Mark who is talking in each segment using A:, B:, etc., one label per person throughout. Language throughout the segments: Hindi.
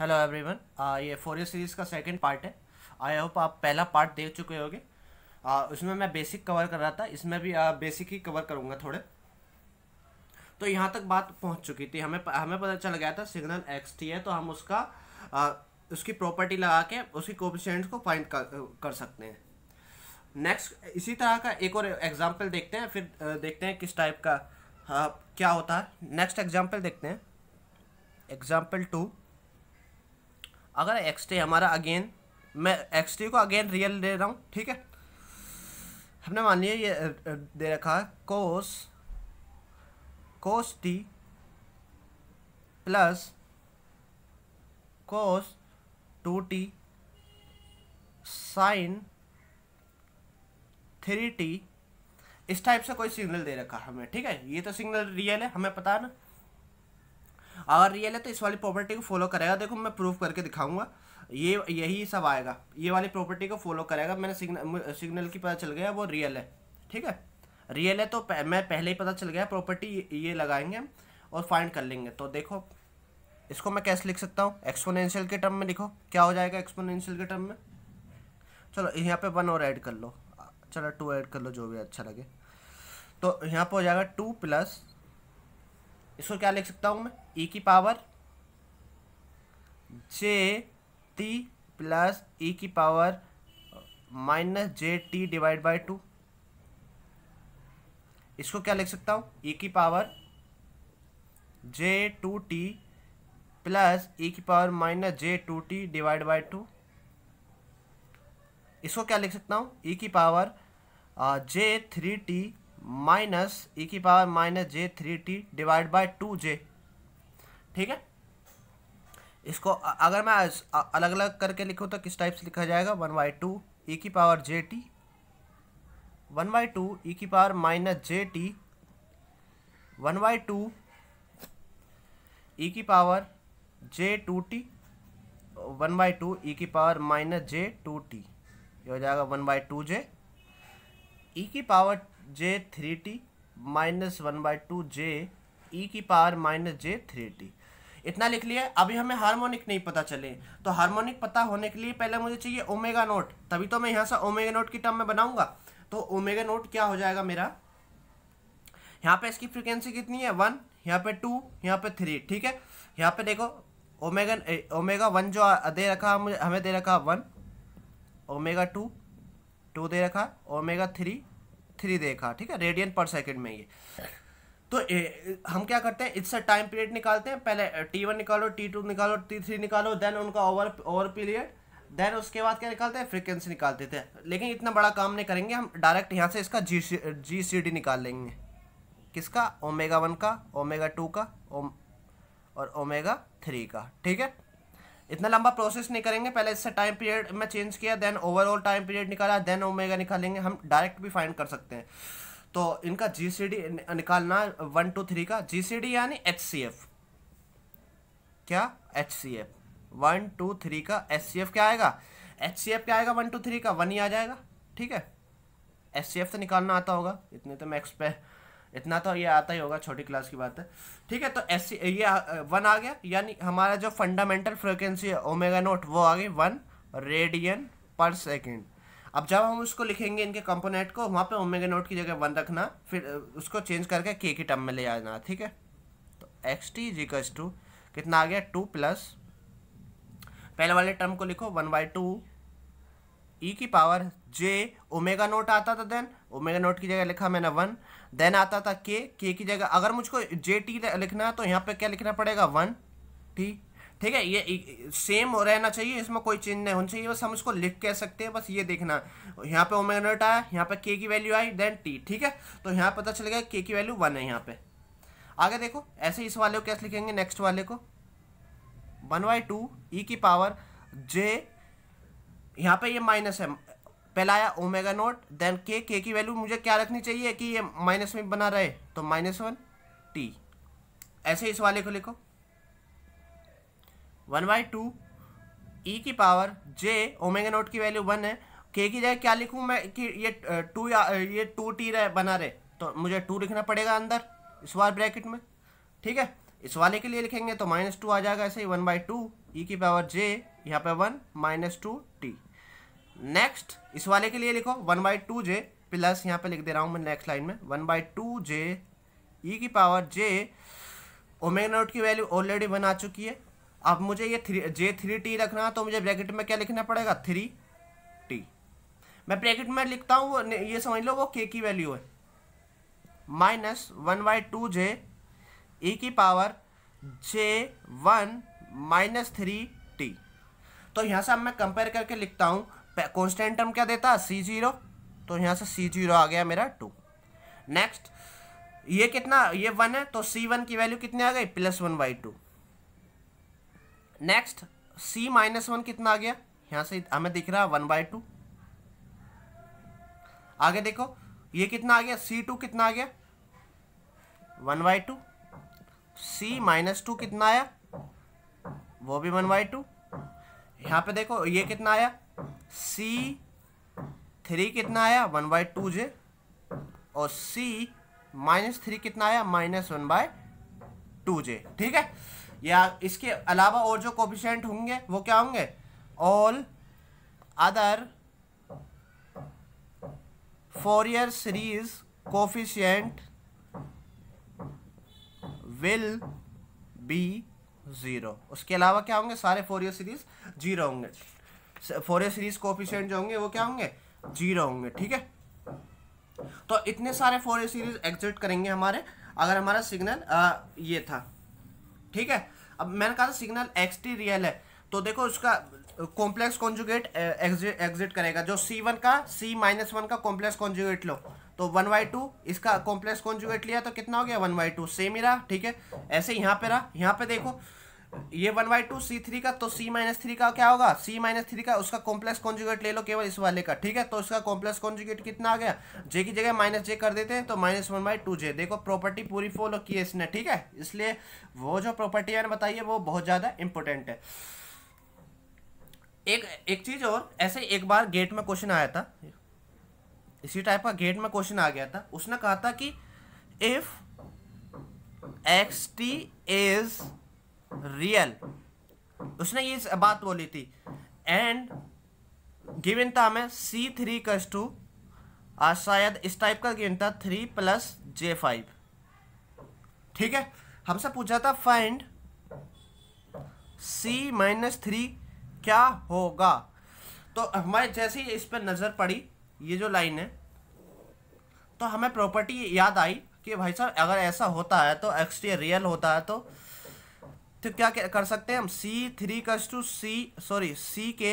A: हेलो एवरीवन uh, ये फोर सीरीज़ का सेकंड पार्ट है आई होप आप पहला पार्ट देख चुके होंगे uh, उसमें मैं बेसिक कवर कर रहा था इसमें भी आ, uh, बेसिक ही कवर करूँगा थोड़े तो यहाँ तक बात पहुँच चुकी थी हमें हमें पता चल गया था सिग्नल एक्स टी है तो हम उसका आ, उसकी प्रॉपर्टी लगा के उसकी कोपिशेंट्स को फाइंड कर, कर सकते हैं नेक्स्ट इसी तरह का एक और एग्जाम्पल देखते हैं फिर देखते हैं किस टाइप का आ, क्या होता है नेक्स्ट एग्जाम्पल देखते हैं एग्जाम्पल टू अगर एक्स टे हमारा अगेन मैं एक्स टे को अगेन रियल ले रहा हूँ ठीक है हमने मान लिया ये दे रखा है cos cos t plus cos two t sine three t इस टाइप से कोई सिग्नल दे रखा है हमें ठीक है ये तो सिग्नल रियल है हमें पता है ना अगर रियल है तो इस वाली प्रॉपर्टी को फॉलो करेगा देखो मैं प्रूफ करके दिखाऊंगा ये यही सब आएगा ये वाली प्रॉपर्टी को फॉलो करेगा मैंने सिग्नल सिग्नल की पता चल गया वो रियल है ठीक है रियल है तो मैं पहले ही पता चल गया प्रॉपर्टी ये लगाएंगे और फाइंड कर लेंगे तो देखो इसको मैं कैसे लिख सकता हूँ एक्सपोनेंशियल के टर्म में लिखो क्या हो जाएगा एक्सपोनेंशियल के टर्म में चलो यहाँ पे वन और ऐड कर लो चलो टू ऐड कर लो जो भी अच्छा लगे तो यहाँ पे हो जाएगा टू प्लस इसको क्या लिख सकता हूँ मैं ई e की power j t plus e की power minus j t divide by two इसको क्या लिख सकता हूँ ई e की power j two t plus e की power minus j two t divide by two इसको क्या लिख सकता हूँ ई e की power j three t minus e e की power minus j three t divide by two j ठीक है इसको अगर मैं अलग अलग करके लिखूँ तो किस टाइप से लिखा जाएगा one by two e e की power j t one by two e e की power minus j t one by two e की power j two t one by two e की power minus j two t ये हो जाएगा one by two j e की power j three t minus one by two j e e की power minus j three t इतना लिख लिया अभी हमें हार्मोनिक नहीं पता चले तो हार्मोनिक पता होने के लिए पहले मुझे चाहिए ओमेगा नोट तभी तो मैं यहाँ से ओमेगा नोट की टर्म में बनाऊंगा तो ओमेगा नोट क्या हो जाएगा मेरा यहाँ पे इसकी फ्रीक्वेंसी कितनी है वन यहाँ पे टू यहाँ पे थ्री ठीक है यहाँ पे देखो ओमेगा ओमेगा वन जो दे रखा हमें दे रखा वन ओमेगा टू टू दे रखा ओमेगा थ्री थ्री देखा ठीक है रेडियन पर सेकेंड में ये तो ए, हम क्या करते हैं इससे टाइम पीरियड निकालते हैं पहले टी वन निकालो टी टू निकालो टी थ्री निकालो देन उनका ओवर ओवर पीरियड देन उसके बाद क्या निकालते हैं फ्रिक्वेंसी निकालते थे लेकिन इतना बड़ा काम नहीं करेंगे हम डायरेक्ट यहाँ से इसका जी जी सी डी निकाल लेंगे किसका ओमेगा वन का ओमेगा टू का ओम और ओमेगा थ्री का ठीक है इतना लंबा प्रोसेस नहीं करेंगे पहले इससे टाइम पीरियड में चेंज किया देन ओवरऑल टाइम पीरियड निकाला देन ओमेगा निकालेंगे हम डायरेक्ट भी फाइंड कर सकते हैं तो इनका जी निकालना वन टू थ्री का जी यानी एच सी एफ क्या एच सी एफ वन टू थ्री का एच सी एफ क्या आएगा एच सी एफ क्या आएगा वन टू थ्री का वन ही आ जाएगा ठीक है एच सी एफ तो निकालना आता होगा इतने तो मैं एक्सपेक्ट इतना तो ये आता ही होगा छोटी क्लास की बात है ठीक है तो एस ये वन आ गया यानी हमारा जो फंडामेंटल फ्रिक्वेंसी है ओमेगा नोट वो आ गई वन रेडियन पर सेकेंड अब जब हम उसको लिखेंगे इनके कंपोनेंट को वहाँ पे ओमेगा नोट की जगह वन रखना फिर उसको चेंज करके के की टर्म में ले आना ठीक है तो एक्स टी जिकस टू कितना आ गया टू प्लस पहले वाले टर्म को लिखो one by two e e की पावर जे ओमेगा नोट आता था देन ओमेगा नोट की जगह लिखा मैंने वन देन आता था के के की जगह अगर मुझको जे टी लिखना है तो यहाँ पे क्या लिखना पड़ेगा वन टी ठीक है ये सेम रहना चाहिए इसमें कोई चेंज नहीं होना चाहिए बस हम इसको लिख कह सकते हैं बस ये देखना यहाँ पे ओमेगा नोट आया यहाँ पे के की वैल्यू आई देन टी ठीक है तो यहाँ पता चलेगा के की वैल्यू वन है यहाँ पे आगे देखो ऐसे इस वाले को कैसे लिखेंगे नेक्स्ट वाले को वन बाई टू ई की पावर जे यहाँ पे ये माइनस है पहला आया ओमेगा नोट देन के के की वैल्यू मुझे क्या रखनी चाहिए कि ये माइनस में बना रहे तो माइनस वन टी ऐसे इस वाले को लिखो वन बाई टू ई की पावर जे ओमेगा नोट की वैल्यू वन है के की जगह क्या लिखूँ मैं कि ये टू या ये टू टी रहे बना रहे तो मुझे टू लिखना पड़ेगा अंदर इस बार ब्रैकेट में ठीक है इस वाले के लिए लिखेंगे तो माइनस टू आ जाएगा ऐसे ही वन बाई टू ई की पावर जे यहाँ पे one minus two t next इस वाले के लिए लिखो one by two j plus यहाँ पे लिख दे रहा हूँ मैं नेक्स्ट लाइन में one by two j e की पावर जे ओमेगा नोट की वैल्यू ऑलरेडी वन आ चुकी है अब मुझे ये थ्री जे थ्री टी रखना तो मुझे ब्रैकेट में क्या लिखना पड़ेगा थ्री टी मैं ब्रैकेट में लिखता हूँ वो ये समझ लो वो के की वैल्यू है minus one by two j e की power j one minus three t तो यहाँ से अब मैं कंपेयर करके लिखता हूँ कॉन्स्टेंट टर्म क्या देता सी जीरो तो यहाँ से सी जीरो आ गया मेरा टू नेक्स्ट ये कितना ये वन है तो सी वन की वैल्यू कितनी आ गई plus one by two next c minus one कितना आ गया यहाँ से हमें दिख रहा है वन बाई टू आगे देखो ये कितना आ गया सी टू कितना आ गया one by two c minus two कितना आया वो भी वन बाई टू यहाँ पे देखो ये कितना आया सी थ्री कितना आया वन बाय टू जे और सी माइनस थ्री कितना आया minus one by two j ठीक है या इसके अलावा और जो कोफिशेंट होंगे वो क्या होंगे all other Fourier series coefficient will be zero उसके अलावा क्या होंगे सारे फोर ईयर सीरीज जीरो होंगे फोरियर सीरीज कोफिशियंट जो होंगे वो क्या होंगे जीरो होंगे ठीक है तो इतने सारे फोरियर सीरीज एग्जिट करेंगे हमारे अगर हमारा सिग्नल ये था ठीक है अब मैंने कहा था सिग्नल एक्स टी रियल है तो देखो उसका कॉम्प्लेक्स कॉन्जुगेट एग्जिट करेगा जो सी वन का सी माइनस वन का कॉम्प्लेक्स कॉन्जुगेट लो तो वन बाई टू इसका कॉम्प्लेक्स कॉन्जुगेट लिया तो कितना हो गया वन बाई टू सेम ही रहा ठीक है ऐसे यहाँ पे रहा यहाँ पे देखो ये one by two c three का तो सी माइनस थ्री का क्या होगा सी माइनस थ्री का उसका कॉम्प्लेक्स कॉन्जुगेट ले लो केवल इस वाले का ठीक है तो इसका कॉम्प्लेक्स कॉन्जुगेट कितना आ गया जे की जगह माइनस जे कर देते हैं तो minus one by two j देखो प्रॉपर्टी पूरी फॉलो की है इसने ठीक है इसलिए वो जो प्रॉपर्टी मैंने बताई है वो बहुत ज़्यादा इंपॉर्टेंट है एक एक चीज़ और ऐसे एक बार गेट में क्वेश्चन आया था इसी टाइप का गेट में क्वेश्चन आ गया था उसने कहा था कि if x t is real उसने ये बात बोली थी एंड गिवन था हमें सी थ्री कस टू शायद इस टाइप का गिवन था थ्री प्लस जे फाइव ठीक है हमसे पूछा था फाइंड सी माइनस थ्री क्या होगा तो हमारे जैसे ही इस पर नज़र पड़ी ये जो लाइन है तो हमें प्रॉपर्टी याद आई कि भाई साहब अगर ऐसा होता है तो एक्स रियल होता है तो तो क्या कर सकते हैं हम c three equals to c sorry c k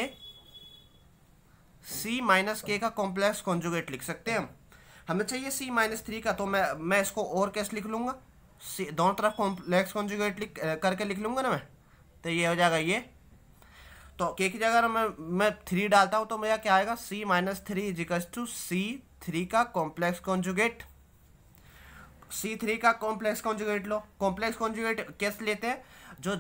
A: c minus के का कॉम्प्लेक्स कॉन्जुगेट लिख सकते हैं हम हमें चाहिए सी माइनस थ्री का तो मैं मैं इसको और कैसे लिख लूँगा सी दोनों तरफ कॉम्प्लेक्स कॉन्जुगेट लिख करके लिख लूँगा ना मैं तो ये हो जाएगा ये तो के की जगह मैं मैं थ्री डालता हूँ तो मेरा क्या आएगा c minus three equals to c three का कॉम्प्लेक्स कॉन्जुगेट सी थ्री का कॉम्प्लेक्स कॉन्जुगेट लो कॉम्प्लेक्स कॉन्जुगेट कैसे लेते हैं जो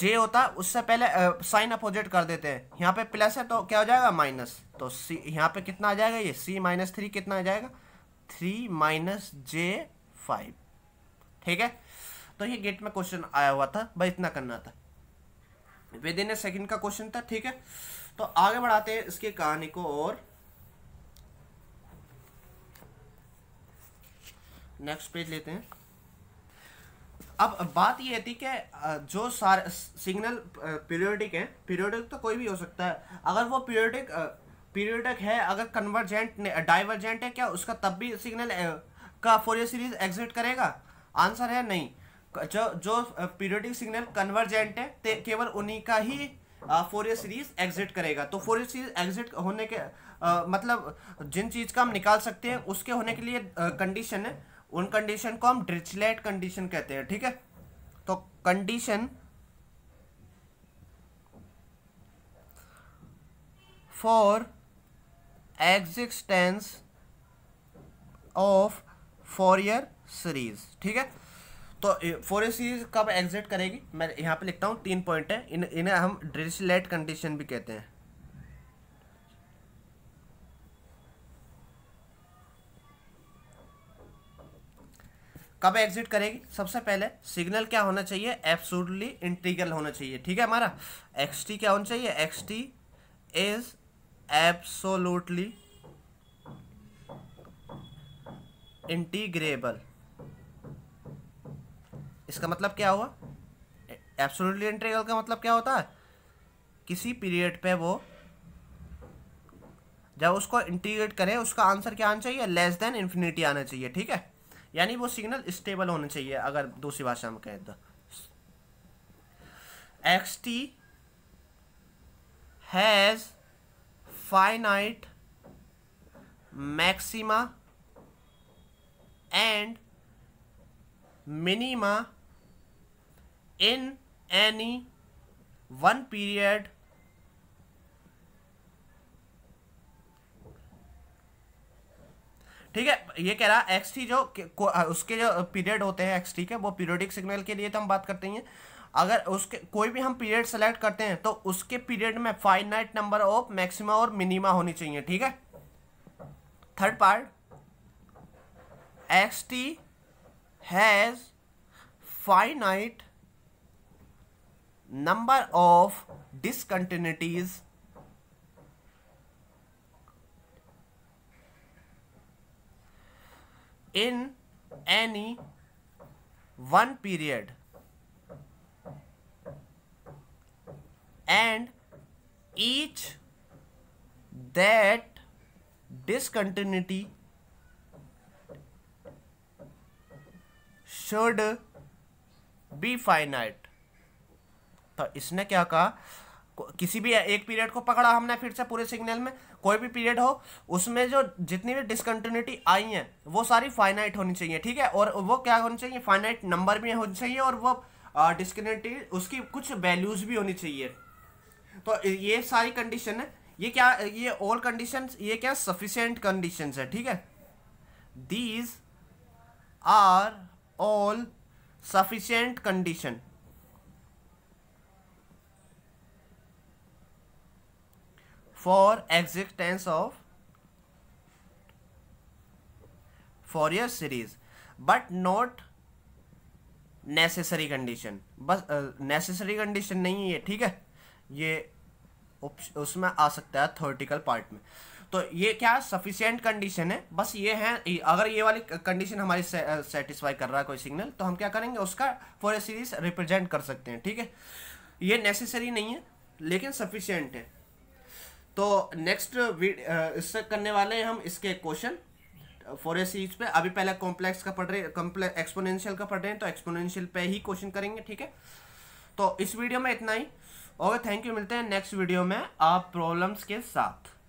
A: जे होता है उससे पहले साइन अपोजिट कर देते हैं यहाँ पे प्लस है तो क्या हो जाएगा माइनस तो सी यहाँ पे कितना आ जाएगा ये सी माइनस थ्री कितना आ जाएगा थ्री माइनस जे फाइव ठीक है तो ये गेट में क्वेश्चन आया हुआ था भाई इतना करना था विद इन ए सेकेंड का क्वेश्चन था ठीक है तो आगे बढ़ाते हैं इसकी कहानी को और नेक्स्ट पेज लेते हैं अब बात ये थी कि जो सारे सिग्नल पीरियोडिक है पीरियोडिक तो कोई भी हो सकता है अगर वो पीरियोडिक पीरियोडिक है अगर कन्वर्जेंट डाइवर्जेंट है क्या उसका तब भी सिग्नल का फोरियर सीरीज एग्जिट करेगा आंसर है नहीं जो जो पीरियोडिक सिग्नल कन्वर्जेंट है केवल उन्हीं का ही फोरियर सीरीज एग्जिट करेगा तो फोरियर सीरीज एग्जिट होने के आ, मतलब जिन चीज़ का हम निकाल सकते हैं उसके होने के लिए कंडीशन है उन कंडीशन को हम ड्रिचलेट कंडीशन कहते हैं ठीक है तो condition for existence of Fourier series ठीक है तो फोर सीरीज कब एग्जिट करेगी मैं यहां पे लिखता हूं तीन पॉइंट है इन इन्हें हम ड्रिचलेट कंडीशन भी कहते हैं कब एग्जिट करेगी सबसे पहले सिग्नल क्या होना चाहिए एब्सोल्युटली इंटीग्रल होना चाहिए ठीक है हमारा एक्स टी क्या होना चाहिए x t is absolutely integrable इसका मतलब क्या हुआ एब्सोल्युटली इंटीग्रल का मतलब क्या होता है किसी पीरियड पे वो जब उसको इंटीग्रेट करें उसका आंसर क्या आना चाहिए लेस देन इन्फिनिटी आना चाहिए ठीक है यानी वो सिग्नल स्टेबल होना चाहिए अगर दूसरी भाषा में कहें तो x t has finite maxima and minima in any one period ठीक है ये कह रहा है एक्स टी जो उसके जो पीरियड होते हैं एक्स टी के वो पीरियोडिक सिग्नल के लिए तो हम बात करते हैं अगर उसके कोई भी हम पीरियड सेलेक्ट करते हैं तो उसके पीरियड में फाइनाइट नंबर ऑफ मैक्सिमा और मिनिमा होनी चाहिए ठीक है third part x t has finite number of discontinuities in any one period and each that discontinuity should be finite तो इसने क्या कहा किसी भी एक पीरियड को पकड़ा हमने फिर से पूरे सिग्नल में कोई भी पीरियड हो उसमें जो जितनी भी डिसकंटिन्यूटी आई है वो सारी फाइनाइट होनी चाहिए ठीक है और वो क्या होनी चाहिए फाइनाइट नंबर भी होनी चाहिए और वो uh, उसकी कुछ वैल्यूज़ भी होनी चाहिए तो ये सारी कंडीशन है ये क्या ये ऑल कंडीशन ये क्या सफिशेंट कंडीशन है ठीक है these are all sufficient condition for existence of for Fourier series but not necessary condition बस नेसेसरी कंडीशन नहीं है ठीक है ये उसमें आ सकता है थोरिटिकल पार्ट में तो ये क्या सफिशियंट कंडीशन है बस ये है अगर ये वाली कंडीशन हमारी सेटिस्फाई कर रहा है कोई सिग्नल तो हम क्या करेंगे उसका फॉर फोर सीरीज रिप्रेजेंट कर सकते हैं ठीक है ये नेसेसरी नहीं है लेकिन सफिशियंट है तो नेक्स्ट uh, इससे करने वाले हैं हम इसके क्वेश्चन फोर ए सीरीज पे अभी पहले कॉम्प्लेक्स का पढ़ रहे कॉम्प्लेक्स एक्सपोनेंशियल का पढ़ रहे हैं तो एक्सपोनेंशियल पे ही क्वेश्चन करेंगे ठीक है तो इस वीडियो में इतना ही और थैंक यू मिलते हैं नेक्स्ट वीडियो में आप प्रॉब्लम्स के साथ